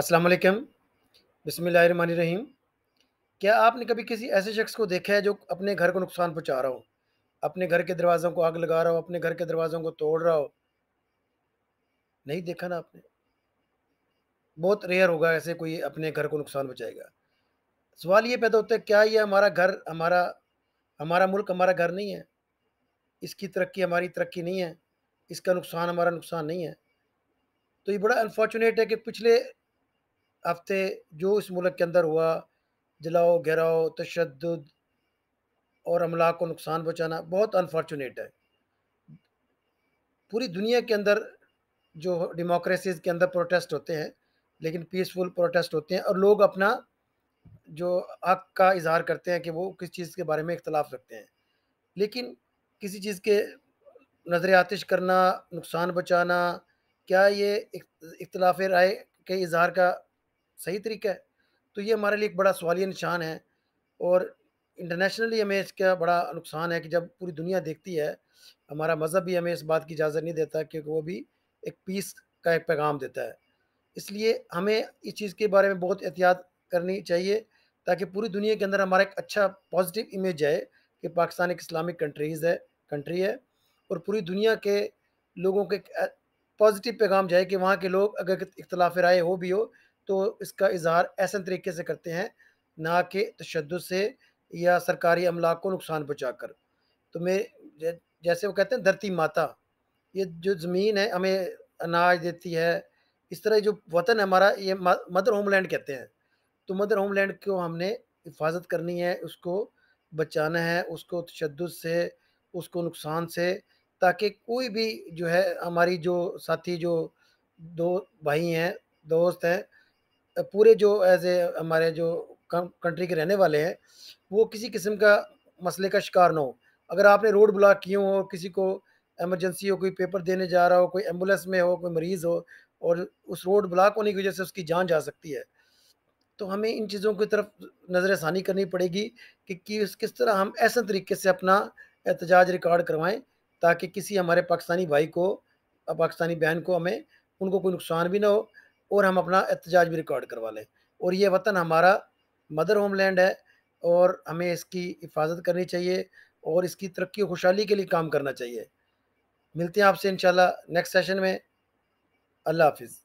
अस्सलाम वालेकुम रहीम क्या आपने कभी किसी ऐसे शख्स को देखा है जो अपने घर को नुकसान पहुंचा रहा हो अपने घर के दरवाज़ों को आग लगा रहा हो अपने घर के दरवाज़ों को तोड़ रहा हो नहीं देखा ना आपने बहुत रेयर होगा ऐसे कोई अपने घर को नुकसान पहुंचाएगा सवाल ये पैदा होता है क्या ये हमारा घर हमारा हमारा मुल्क हमारा घर नहीं है इसकी तरक्की हमारी तरक्की नहीं है इसका नुकसान हमारा नुकसान नहीं है तो ये बड़ा अनफॉर्चुनेट है कि पिछले हफ्ते जो इस मुल्क के अंदर हुआ जलाओ घेराओ तशद और अमला को नुकसान पहुँचाना बहुत अनफॉर्चुनेट है पूरी दुनिया के अंदर जो डेमोक्रेसीज के अंदर प्रोटेस्ट होते हैं लेकिन पीसफुल प्रोटेस्ट होते हैं और लोग अपना जो हक का इजहार करते हैं कि वो किस चीज़ के बारे में इख्तलाफ रखते हैं लेकिन किसी चीज़ के नज़र आतिश करना नुकसान बचाना क्या ये इख्तलाफ राय के इजहार का सही तरीका है तो ये हमारे लिए एक बड़ा सवालिया निशान है और इंटरनेशनली हमें इसका बड़ा नुकसान है कि जब पूरी दुनिया देखती है हमारा मज़हब भी हमें इस बात की इजाज़त नहीं देता क्योंकि वो भी एक पीस का एक पैगाम देता है इसलिए हमें इस चीज़ के बारे में बहुत एहतियात करनी चाहिए ताकि पूरी दुनिया के अंदर हमारा एक अच्छा पॉजिटिव इमेज जाए कि पाकिस्तान एक इस्लामिक कंट्रीज़ है कंट्री है और पूरी दुनिया के लोगों के पॉजिटिव पैगाम जाए कि वहाँ के लोग अगर इख्तलाफ राय हो भी हो तो इसका इजहार ऐसे तरीके से करते हैं ना कि तशद से या सरकारी अमला को नुकसान पहुँचा कर तो मैं जैसे वो कहते हैं धरती माता ये जो ज़मीन है हमें अनाज देती है इस तरह जो वतन है हमारा ये मदर होमलैंड कहते हैं तो मदर होमलैंड को हमने हिफाजत करनी है उसको बचाना है उसको तशद से उसको नुकसान से ताकि कोई भी जो है हमारी जो साथी जो दो भाई हैं दोस्त हैं पूरे जो एज़ ए हमारे जो कंट्री के रहने वाले हैं, वो किसी किस्म का मसले का शिकार ना हो। अगर आपने रोड ब्लॉक किए हो किसी को एमरजेंसी हो, कोई पेपर देने जा रहा हो, कोई एम्बुलेंस में हो, कोई मरीज़ हो और उस रोड ब्लॉक होने की वज़ह से उसकी जान जा सकती है। तो हमें इन चीज़ों की तरफ नज़रसानी करनी पड़ेगी कि किस किस तरह हम ऐसे तरीके से अपना एहतजाज रिकॉर्ड करवाएँ ताकि किसी हमारे पाकिस्तानी भाई को पाकिस्तानी बहन को हमें उनको कोई नुकसान भी ना हो और हम अपना एहतजाज भी रिकॉर्ड करवा लें और ये वतन हमारा मदर होमलैंड है और हमें इसकी हिफाजत करनी चाहिए और इसकी तरक्की खुशहाली के लिए काम करना चाहिए मिलते हैं आपसे इन नेक्स्ट सेशन में अल्लाह हाफिज़